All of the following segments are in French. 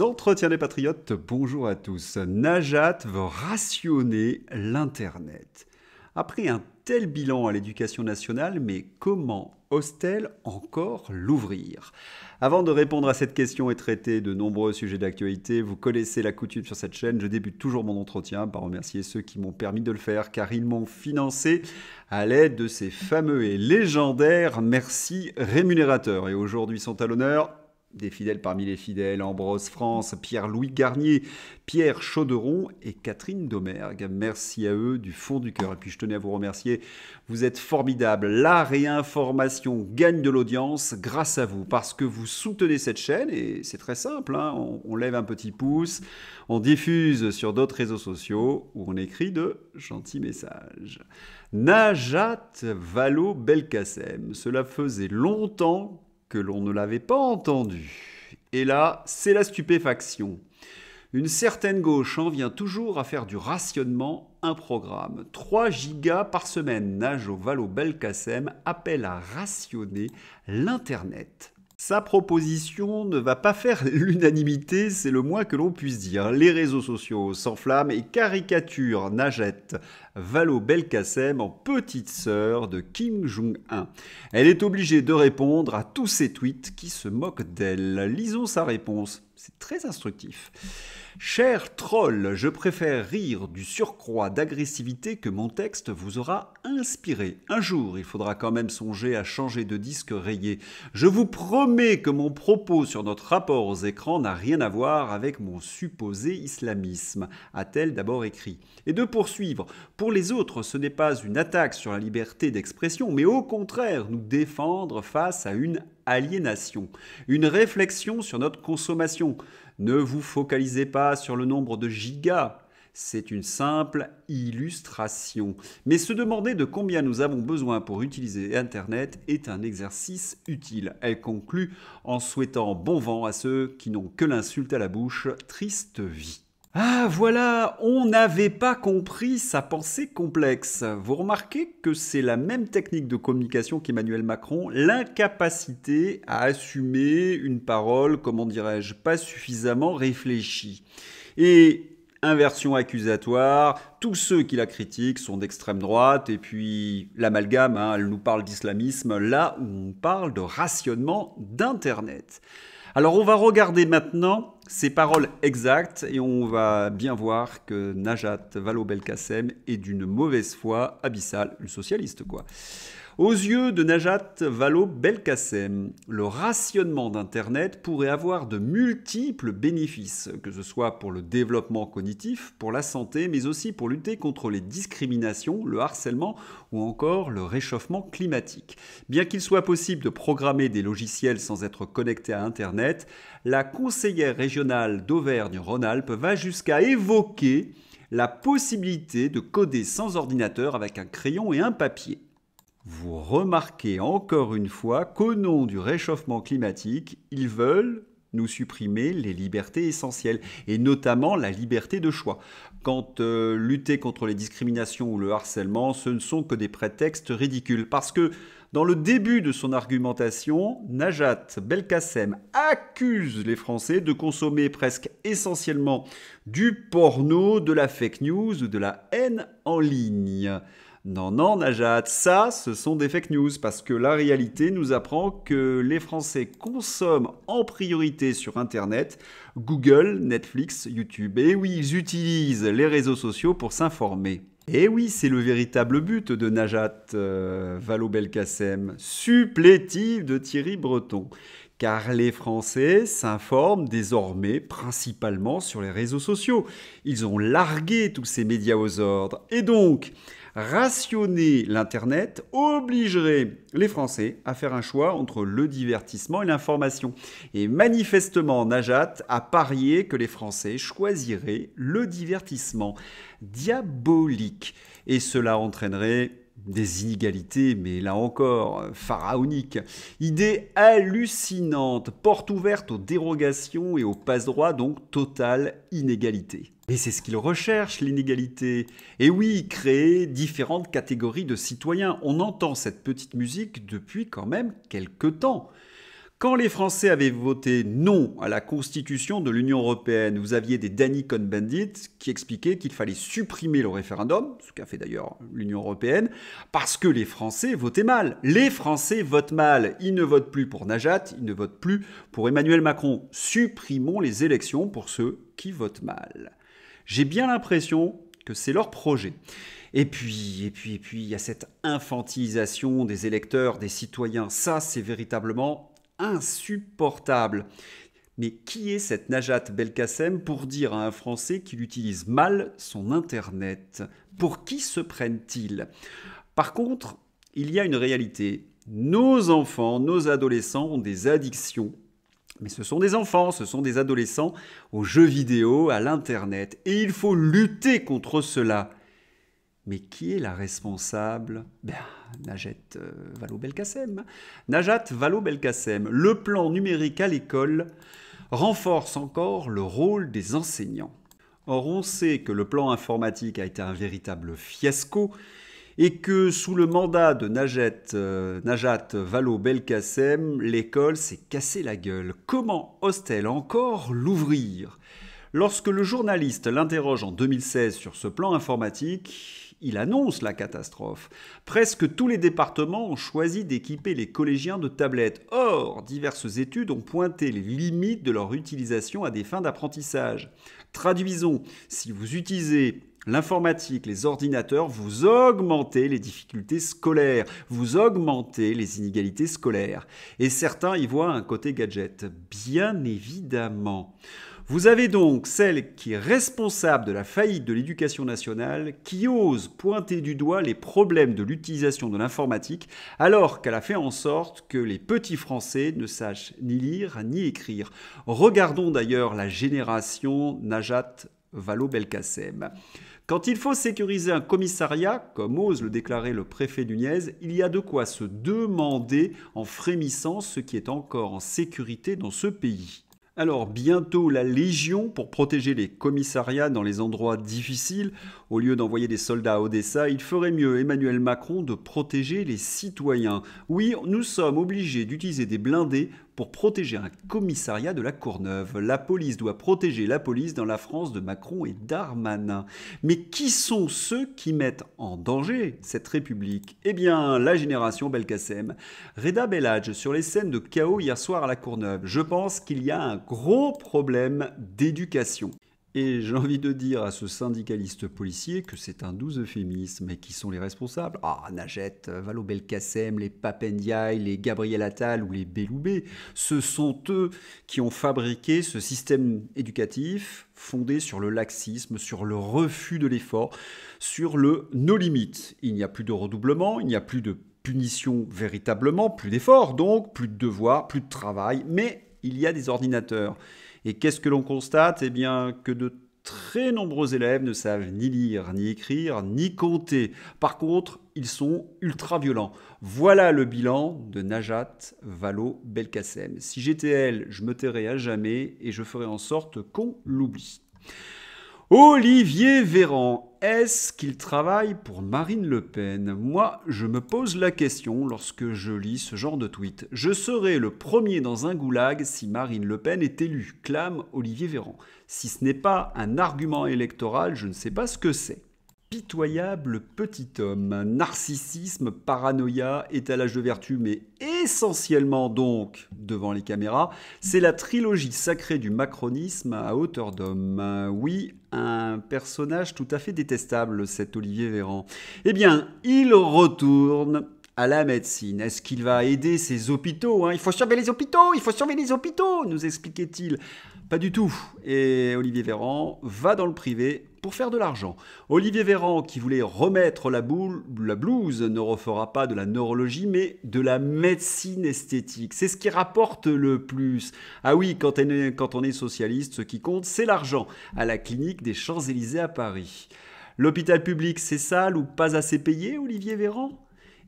Entretien entretiens des patriotes. Bonjour à tous. Najat veut rationner l'Internet. Après un tel bilan à l'éducation nationale, mais comment ose-t-elle encore l'ouvrir Avant de répondre à cette question et traiter de nombreux sujets d'actualité, vous connaissez la coutume sur cette chaîne, je débute toujours mon entretien par remercier ceux qui m'ont permis de le faire, car ils m'ont financé à l'aide de ces fameux et légendaires merci rémunérateurs. Et aujourd'hui sont à l'honneur des fidèles parmi les fidèles, Ambrose France, Pierre-Louis Garnier, Pierre Chauderon et Catherine Domergue. Merci à eux du fond du cœur. Et puis je tenais à vous remercier. Vous êtes formidables. La réinformation gagne de l'audience grâce à vous parce que vous soutenez cette chaîne et c'est très simple. Hein. on, lève un petit pouce, on diffuse sur d'autres réseaux sociaux ou on écrit de gentils messages. Najat Valo Belkacem. Cela faisait longtemps que l'on ne l'avait pas entendu. Et là, c'est la stupéfaction. Une certaine gauche en vient toujours à faire du rationnement un programme. 3 gigas par semaine, Najo Valo Belkacem appelle à rationner l'Internet. Sa proposition ne va pas faire l'unanimité, c'est le moins que l'on puisse dire. Les réseaux sociaux s'enflamment et caricature nagette Valo Belkacem en petite sœur de Kim Jong-un. Elle est obligée de répondre à tous ces tweets qui se moquent d'elle. Lisons sa réponse, c'est très instructif. Cher troll, je préfère rire du surcroît d'agressivité que mon texte vous aura inspiré. Un jour, il faudra quand même songer à changer de disque rayé. Je vous promets que mon propos sur notre rapport aux écrans n'a rien à voir avec mon supposé islamisme, a-t-elle d'abord écrit. Et de poursuivre, pour les autres, ce n'est pas une attaque sur la liberté d'expression, mais au contraire, nous défendre face à une aliénation, une réflexion sur notre consommation ne vous focalisez pas sur le nombre de gigas. C'est une simple illustration. Mais se demander de combien nous avons besoin pour utiliser Internet est un exercice utile. Elle conclut en souhaitant bon vent à ceux qui n'ont que l'insulte à la bouche. Triste vie. Ah voilà, on n'avait pas compris sa pensée complexe. Vous remarquez que c'est la même technique de communication qu'Emmanuel Macron, l'incapacité à assumer une parole, comment dirais-je, pas suffisamment réfléchie. Et inversion accusatoire, tous ceux qui la critiquent sont d'extrême droite, et puis l'amalgame, hein, elle nous parle d'islamisme là où on parle de rationnement d'Internet. Alors on va regarder maintenant ces paroles exactes et on va bien voir que Najat Vallaud-Belkacem est d'une mauvaise foi abyssale, une socialiste quoi. Aux yeux de Najat Vallaud-Belkacem, le rationnement d'Internet pourrait avoir de multiples bénéfices, que ce soit pour le développement cognitif, pour la santé, mais aussi pour lutter contre les discriminations, le harcèlement ou encore le réchauffement climatique. Bien qu'il soit possible de programmer des logiciels sans être connecté à Internet, la conseillère régionale d'Auvergne-Rhône-Alpes va jusqu'à évoquer la possibilité de coder sans ordinateur avec un crayon et un papier vous remarquez encore une fois qu'au nom du réchauffement climatique, ils veulent nous supprimer les libertés essentielles, et notamment la liberté de choix. Quand euh, lutter contre les discriminations ou le harcèlement, ce ne sont que des prétextes ridicules, parce que dans le début de son argumentation, Najat Belkacem accuse les Français de consommer presque essentiellement du porno, de la fake news, ou de la haine en ligne. Non, non, Najat, ça, ce sont des fake news, parce que la réalité nous apprend que les Français consomment en priorité sur Internet Google, Netflix, YouTube. Et oui, ils utilisent les réseaux sociaux pour s'informer. Et oui, c'est le véritable but de Najat valo euh, Vallaud-Belkacem, supplétive de Thierry Breton. Car les Français s'informent désormais principalement sur les réseaux sociaux. Ils ont largué tous ces médias aux ordres. Et donc, rationner l'Internet obligerait les Français à faire un choix entre le divertissement et l'information. Et manifestement, Najat a parié que les Français choisiraient le divertissement diabolique. Et cela entraînerait des inégalités, mais là encore, pharaoniques. Idée hallucinante, porte ouverte aux dérogations et aux passe-droits, donc totale inégalité. Et c'est ce qu'il recherche, l'inégalité. Et oui, créer différentes catégories de citoyens. On entend cette petite musique depuis quand même quelques temps. Quand les Français avaient voté non à la constitution de l'Union européenne, vous aviez des Danny Cohn-Bendit qui expliquaient qu'il fallait supprimer le référendum, ce qu'a fait d'ailleurs l'Union européenne, parce que les Français votaient mal. Les Français votent mal. Ils ne votent plus pour Najat, ils ne votent plus pour Emmanuel Macron. Supprimons les élections pour ceux qui votent mal. J'ai bien l'impression que c'est leur projet. Et puis, et puis, et puis, il y a cette infantilisation des électeurs, des citoyens. Ça, c'est véritablement insupportable. Mais qui est cette Najat Belkacem pour dire à un Français qu'il utilise mal son Internet Pour qui se prennent-ils Par contre, il y a une réalité. Nos enfants, nos adolescents ont des addictions. Mais ce sont des enfants, ce sont des adolescents aux jeux vidéo, à l'Internet. Et il faut lutter contre cela. Mais qui est la responsable ben, Najat euh, Valo belkacem Najat Valo belkacem le plan numérique à l'école renforce encore le rôle des enseignants. Or, on sait que le plan informatique a été un véritable fiasco et que sous le mandat de Najat, euh, Najat Vallaud-Belkacem, l'école s'est cassée la gueule. Comment ose-t-elle encore l'ouvrir Lorsque le journaliste l'interroge en 2016 sur ce plan informatique, il annonce la catastrophe. Presque tous les départements ont choisi d'équiper les collégiens de tablettes. Or, diverses études ont pointé les limites de leur utilisation à des fins d'apprentissage. Traduisons, si vous utilisez l'informatique, les ordinateurs, vous augmentez les difficultés scolaires, vous augmentez les inégalités scolaires. Et certains y voient un côté gadget, bien évidemment. Vous avez donc celle qui est responsable de la faillite de l'éducation nationale, qui ose pointer du doigt les problèmes de l'utilisation de l'informatique, alors qu'elle a fait en sorte que les petits Français ne sachent ni lire ni écrire. Regardons d'ailleurs la génération Najat Vallaud-Belkacem. Quand il faut sécuriser un commissariat, comme ose le déclarer le préfet du Nièze, il y a de quoi se demander en frémissant ce qui est encore en sécurité dans ce pays. Alors, bientôt la Légion pour protéger les commissariats dans les endroits difficiles. Au lieu d'envoyer des soldats à Odessa, il ferait mieux, Emmanuel Macron, de protéger les citoyens. Oui, nous sommes obligés d'utiliser des blindés pour protéger un commissariat de la Courneuve. La police doit protéger la police dans la France de Macron et Darmanin. Mais qui sont ceux qui mettent en danger cette République Eh bien, la génération Belkacem. Reda Bellage sur les scènes de chaos hier soir à la Courneuve. Je pense qu'il y a un gros problème d'éducation. Et j'ai envie de dire à ce syndicaliste policier que c'est un doux euphémisme et qui sont les responsables. Ah, Najet, Valo Belkacem, les Papendiaï, les Gabriel Attal ou les Belloubé. ce sont eux qui ont fabriqué ce système éducatif fondé sur le laxisme, sur le refus de l'effort, sur le no limite. Il n'y a plus de redoublement, il n'y a plus de punition véritablement, plus d'effort donc, plus de devoirs, plus de travail, mais il y a des ordinateurs. Et qu'est-ce que l'on constate Eh bien, que de très nombreux élèves ne savent ni lire, ni écrire, ni compter. Par contre, ils sont ultra violents. Voilà le bilan de Najat Valo Belkacem. Si j'étais elle, je me tairais à jamais et je ferais en sorte qu'on l'oublie. Olivier Véran, est-ce qu'il travaille pour Marine Le Pen Moi, je me pose la question lorsque je lis ce genre de tweet. Je serai le premier dans un goulag si Marine Le Pen est élue, clame Olivier Véran. Si ce n'est pas un argument électoral, je ne sais pas ce que c'est pitoyable petit homme. Narcissisme, paranoïa, étalage de vertu, mais essentiellement donc devant les caméras, c'est la trilogie sacrée du macronisme à hauteur d'homme. Oui, un personnage tout à fait détestable, cet Olivier Véran. Eh bien, il retourne à la médecine. Est-ce qu'il va aider ses hôpitaux hein Il faut surveiller les hôpitaux, il faut surveiller les hôpitaux, nous expliquait-il. Pas du tout. Et Olivier Véran va dans le privé pour faire de l'argent. Olivier Véran, qui voulait remettre la, boule, la blouse, ne refera pas de la neurologie, mais de la médecine esthétique. C'est ce qui rapporte le plus. Ah oui, quand on est, quand on est socialiste, ce qui compte, c'est l'argent. À la clinique des Champs-Élysées à Paris. L'hôpital public, c'est sale ou pas assez payé, Olivier Véran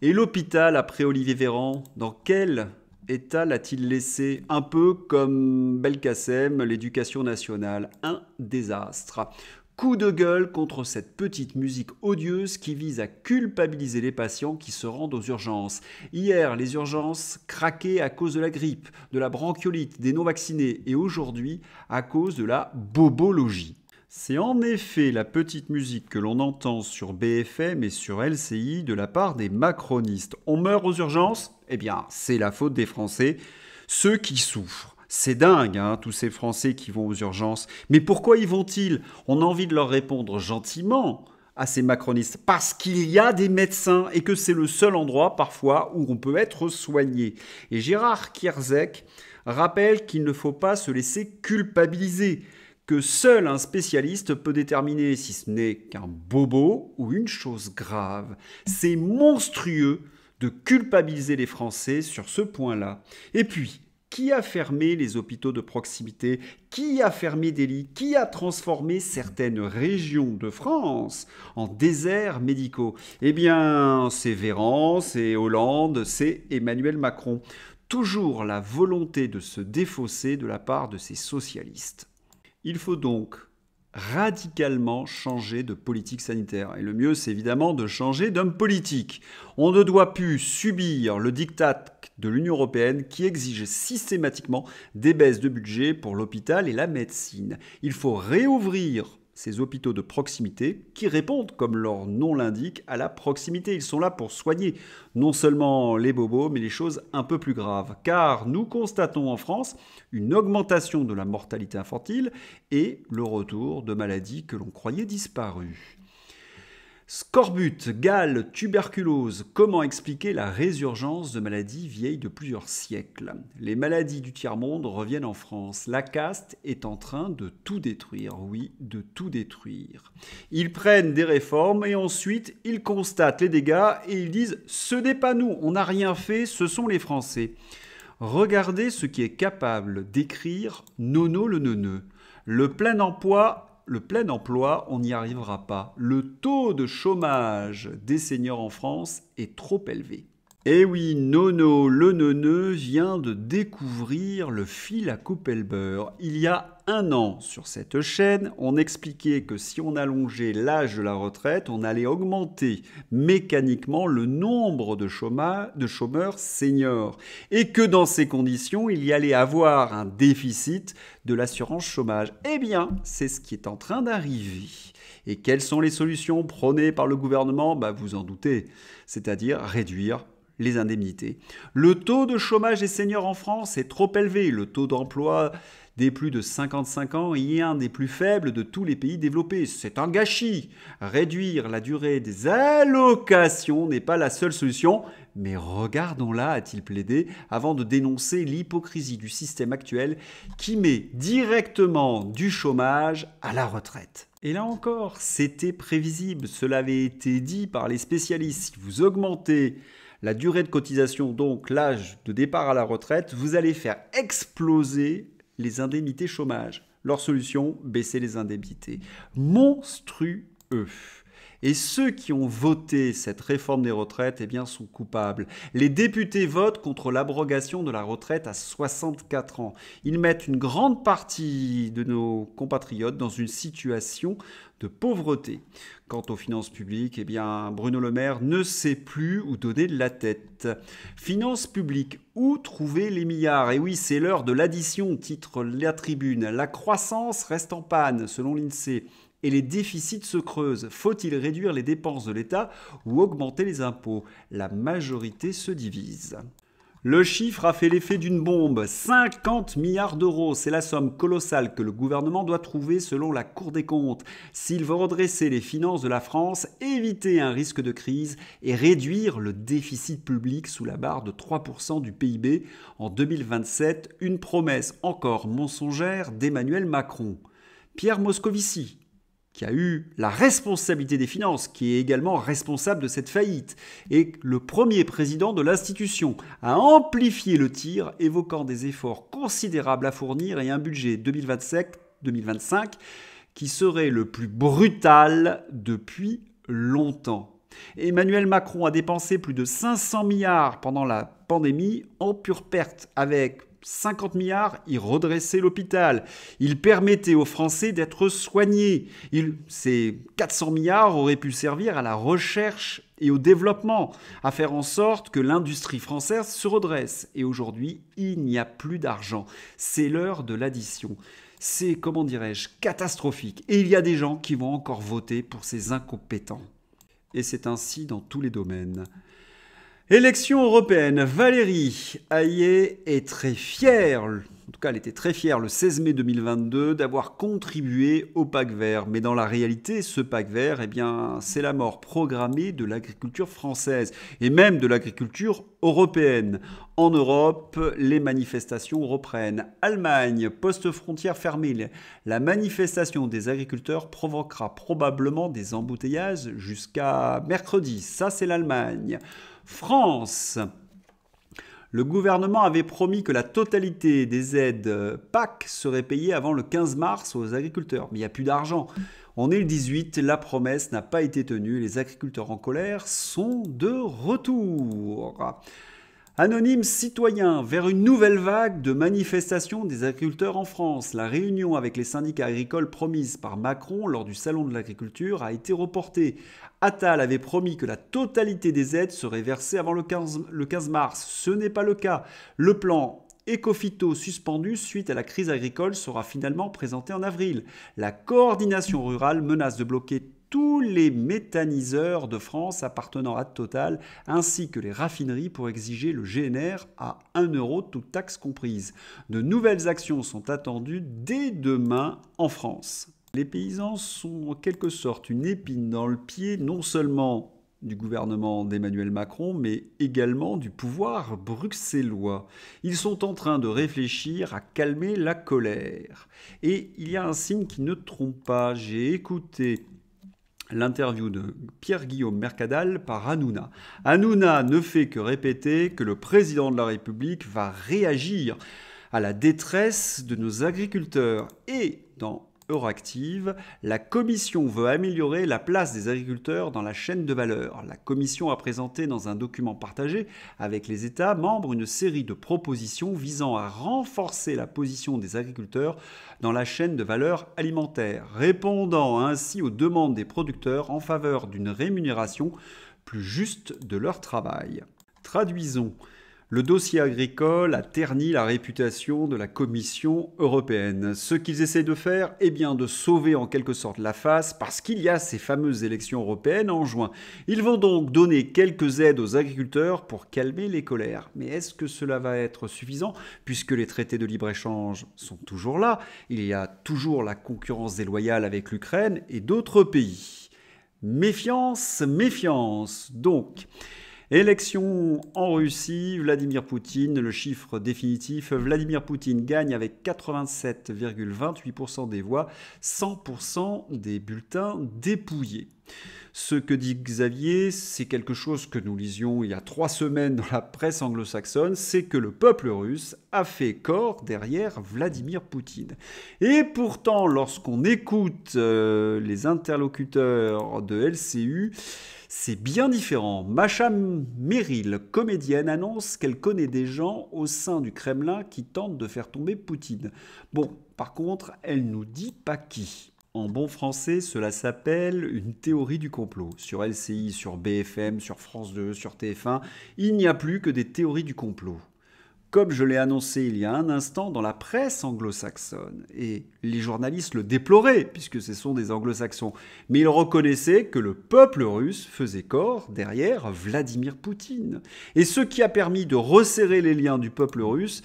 Et l'hôpital après Olivier Véran, dans quel état l'a-t-il laissé Un peu comme Belkacem, l'éducation nationale, un désastre. Coup de gueule contre cette petite musique odieuse qui vise à culpabiliser les patients qui se rendent aux urgences. Hier, les urgences craquaient à cause de la grippe, de la bronchiolite, des non-vaccinés et aujourd'hui à cause de la bobologie. C'est en effet la petite musique que l'on entend sur BFM et sur LCI de la part des macronistes. On meurt aux urgences Eh bien, c'est la faute des Français, ceux qui souffrent. C'est dingue, hein, tous ces Français qui vont aux urgences. Mais pourquoi y vont-ils On a envie de leur répondre gentiment à ces macronistes, parce qu'il y a des médecins et que c'est le seul endroit parfois où on peut être soigné. Et Gérard Kierzek rappelle qu'il ne faut pas se laisser culpabiliser, que seul un spécialiste peut déterminer si ce n'est qu'un bobo ou une chose grave. C'est monstrueux de culpabiliser les Français sur ce point-là. Et puis, qui a fermé les hôpitaux de proximité Qui a fermé des lits Qui a transformé certaines régions de France en déserts médicaux Eh bien, c'est Véran, c'est Hollande, c'est Emmanuel Macron. Toujours la volonté de se défausser de la part de ces socialistes. Il faut donc radicalement changer de politique sanitaire. Et le mieux, c'est évidemment de changer d'homme politique. On ne doit plus subir le diktat de l'Union européenne qui exige systématiquement des baisses de budget pour l'hôpital et la médecine. Il faut réouvrir ces hôpitaux de proximité qui répondent, comme leur nom l'indique, à la proximité. Ils sont là pour soigner non seulement les bobos, mais les choses un peu plus graves. Car nous constatons en France une augmentation de la mortalité infantile et le retour de maladies que l'on croyait disparues. Scorbut, gale, tuberculose, comment expliquer la résurgence de maladies vieilles de plusieurs siècles Les maladies du tiers-monde reviennent en France. La caste est en train de tout détruire, oui, de tout détruire. Ils prennent des réformes et ensuite ils constatent les dégâts et ils disent Ce n'est pas nous, on n'a rien fait, ce sont les Français. Regardez ce qui est capable d'écrire Nono le neuneu. Le plein emploi le plein emploi, on n'y arrivera pas. Le taux de chômage des seniors en France est trop élevé. Eh oui, Nono le neuneu vient de découvrir le fil à couper le beurre. Il y a un an sur cette chaîne, on expliquait que si on allongeait l'âge de la retraite, on allait augmenter mécaniquement le nombre de chômeurs, de chômeurs seniors. Et que dans ces conditions, il y allait avoir un déficit de l'assurance chômage. Eh bien, c'est ce qui est en train d'arriver. Et quelles sont les solutions prônées par le gouvernement bah, Vous en doutez, c'est-à-dire réduire les indemnités. Le taux de chômage des seniors en France est trop élevé. Le taux d'emploi des plus de 55 ans est un des plus faibles de tous les pays développés. C'est un gâchis. Réduire la durée des allocations n'est pas la seule solution, mais regardons-la, a-t-il plaidé, avant de dénoncer l'hypocrisie du système actuel qui met directement du chômage à la retraite. Et là encore, c'était prévisible, cela avait été dit par les spécialistes. Si vous augmentez la durée de cotisation, donc l'âge de départ à la retraite, vous allez faire exploser les indemnités chômage. Leur solution, baisser les indemnités. Monstrueux. Et ceux qui ont voté cette réforme des retraites eh bien, sont coupables. Les députés votent contre l'abrogation de la retraite à 64 ans. Ils mettent une grande partie de nos compatriotes dans une situation de pauvreté. Quant aux finances publiques, eh bien, Bruno Le Maire ne sait plus où donner de la tête. Finances publiques, où trouver les milliards Et eh oui, c'est l'heure de l'addition, titre La Tribune. La croissance reste en panne, selon l'INSEE. E et les déficits se creusent. Faut-il réduire les dépenses de l'État ou augmenter les impôts La majorité se divise. Le chiffre a fait l'effet d'une bombe. 50 milliards d'euros, c'est la somme colossale que le gouvernement doit trouver selon la Cour des comptes s'il veut redresser les finances de la France, éviter un risque de crise et réduire le déficit public sous la barre de 3% du PIB en 2027, une promesse encore mensongère d'Emmanuel Macron. Pierre Moscovici, qui a eu la responsabilité des finances, qui est également responsable de cette faillite, et le premier président de l'institution, a amplifié le tir, évoquant des efforts considérables à fournir et un budget 2025 qui serait le plus brutal depuis longtemps. Emmanuel Macron a dépensé plus de 500 milliards pendant la pandémie en pure perte, avec 50 milliards, il redressaient l'hôpital. Il permettait aux Français d'être soignés. ces 400 milliards auraient pu servir à la recherche et au développement, à faire en sorte que l'industrie française se redresse. Et aujourd'hui, il n'y a plus d'argent. C'est l'heure de l'addition. C'est, comment dirais-je, catastrophique. Et il y a des gens qui vont encore voter pour ces incompétents. Et c'est ainsi dans tous les domaines. Élection européenne. Valérie Hayet est très fière en tout cas, elle était très fière le 16 mai 2022 d'avoir contribué au PAC vert. Mais dans la réalité, ce PAC vert, eh bien, c'est la mort programmée de l'agriculture française et même de l'agriculture européenne. En Europe, les manifestations reprennent. Allemagne, poste frontière fermée. La manifestation des agriculteurs provoquera probablement des embouteillages jusqu'à mercredi. Ça, c'est l'Allemagne. France, le gouvernement avait promis que la totalité des aides euh, PAC serait payée avant le 15 mars aux agriculteurs. Mais il n'y a plus d'argent. On est le 18, la promesse n'a pas été tenue. Les agriculteurs en colère sont de retour. Anonyme citoyen vers une nouvelle vague de manifestations des agriculteurs en France. La réunion avec les syndicats agricoles promise par Macron lors du Salon de l'agriculture a été reportée. Attal avait promis que la totalité des aides serait versée avant le 15, mars. Ce n'est pas le cas. Le plan Ecofito suspendu suite à la crise agricole sera finalement présenté en avril. La coordination rurale menace de bloquer tous les méthaniseurs de France appartenant à Total, ainsi que les raffineries pour exiger le GNR à 1 euro, toute taxe comprise. De nouvelles actions sont attendues dès demain en France. Les paysans sont en quelque sorte une épine dans le pied, non seulement du gouvernement d'Emmanuel Macron, mais également du pouvoir bruxellois. Ils sont en train de réfléchir à calmer la colère. Et il y a un signe qui ne trompe pas. J'ai écouté l'interview de Pierre-Guillaume Mercadal par Hanouna. Hanouna ne fait que répéter que le président de la République va réagir à la détresse de nos agriculteurs et dans Euroactive, la Commission veut améliorer la place des agriculteurs dans la chaîne de valeur. La Commission a présenté dans un document partagé avec les États membres une série de propositions visant à renforcer la position des agriculteurs dans la chaîne de valeur alimentaire, répondant ainsi aux demandes des producteurs en faveur d'une rémunération plus juste de leur travail. Traduisons. Le dossier agricole a terni la réputation de la Commission européenne. Ce qu'ils essaient de faire eh bien de sauver en quelque sorte la face parce qu'il y a ces fameuses élections européennes en juin. Ils vont donc donner quelques aides aux agriculteurs pour calmer les colères. Mais est-ce que cela va être suffisant puisque les traités de libre-échange sont toujours là Il y a toujours la concurrence déloyale avec l'Ukraine et d'autres pays. Méfiance, méfiance. Donc, Élection en Russie, Vladimir Poutine, le chiffre définitif, Vladimir Poutine gagne avec 87,28% des voix, 100% des bulletins dépouillés. Ce que dit Xavier, c'est quelque chose que nous lisions il y a trois semaines dans la presse anglo-saxonne, c'est que le peuple russe a fait corps derrière Vladimir Poutine. Et pourtant, lorsqu'on écoute euh, les interlocuteurs de LCU, c'est bien différent. Macha Meryl, comédienne, annonce qu'elle connaît des gens au sein du Kremlin qui tentent de faire tomber Poutine. Bon, par contre, elle nous dit pas qui. En bon français, cela s'appelle une théorie du complot. Sur LCI, sur BFM, sur France 2, sur TF1, il n'y a plus que des théories du complot. Comme je l'ai annoncé il y a un instant dans la presse anglo-saxonne, et les journalistes le déploraient, puisque ce sont des anglo-saxons, mais ils reconnaissaient que le peuple russe faisait corps derrière Vladimir Poutine. Et ce qui a permis de resserrer les liens du peuple russe,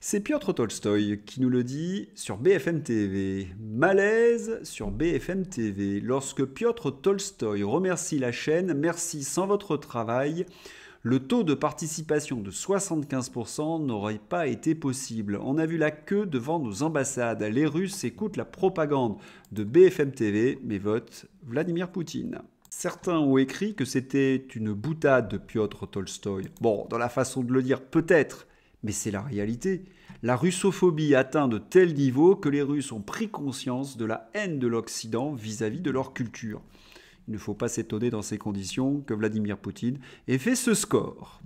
c'est Piotr Tolstoï qui nous le dit sur BFM TV. Malaise sur BFM TV lorsque Piotr Tolstoï remercie la chaîne Merci sans votre travail le taux de participation de 75% n'aurait pas été possible. On a vu la queue devant nos ambassades. Les Russes écoutent la propagande de BFM TV, mais votent Vladimir Poutine. Certains ont écrit que c'était une boutade de Piotr Tolstoï. Bon, dans la façon de le dire, peut-être, mais c'est la réalité. La russophobie atteint de tels niveaux que les Russes ont pris conscience de la haine de l'Occident vis-à-vis de leur culture. Il ne faut pas s'étonner dans ces conditions que Vladimir Poutine ait fait ce score.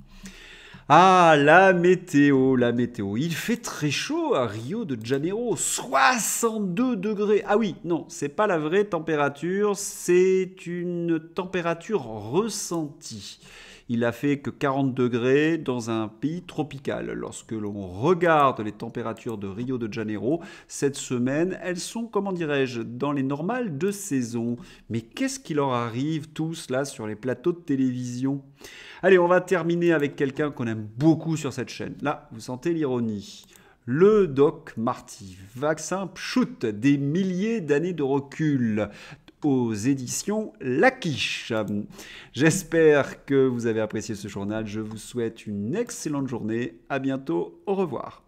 Ah, la météo, la météo. Il fait très chaud à Rio de Janeiro, 62 degrés. Ah oui, non, c'est pas la vraie température, c'est une température ressentie. Il a fait que 40 degrés dans un pays tropical. Lorsque l'on regarde les températures de Rio de Janeiro, cette semaine, elles sont, comment dirais-je, dans les normales de saison. Mais qu'est-ce qui leur arrive tous là sur les plateaux de télévision Allez, on va terminer avec quelqu'un qu'on aime beaucoup sur cette chaîne. Là, vous sentez l'ironie. Le Doc Marty, vaccin shoot des milliers d'années de recul aux éditions La Quiche. J'espère que vous avez apprécié ce journal. Je vous souhaite une excellente journée. À bientôt. Au revoir.